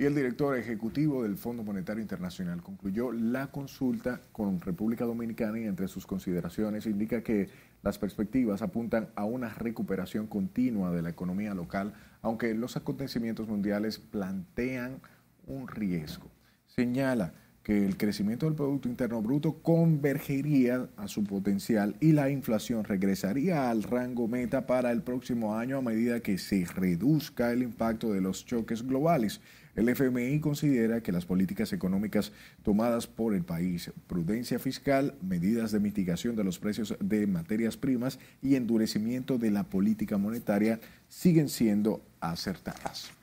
Y el director ejecutivo del Fondo Monetario Internacional concluyó la consulta con República Dominicana y entre sus consideraciones indica que las perspectivas apuntan a una recuperación continua de la economía local, aunque los acontecimientos mundiales plantean un riesgo. Señala que el crecimiento del Producto Interno Bruto convergería a su potencial y la inflación regresaría al rango meta para el próximo año a medida que se reduzca el impacto de los choques globales. El FMI considera que las políticas económicas tomadas por el país, prudencia fiscal, medidas de mitigación de los precios de materias primas y endurecimiento de la política monetaria siguen siendo acertadas.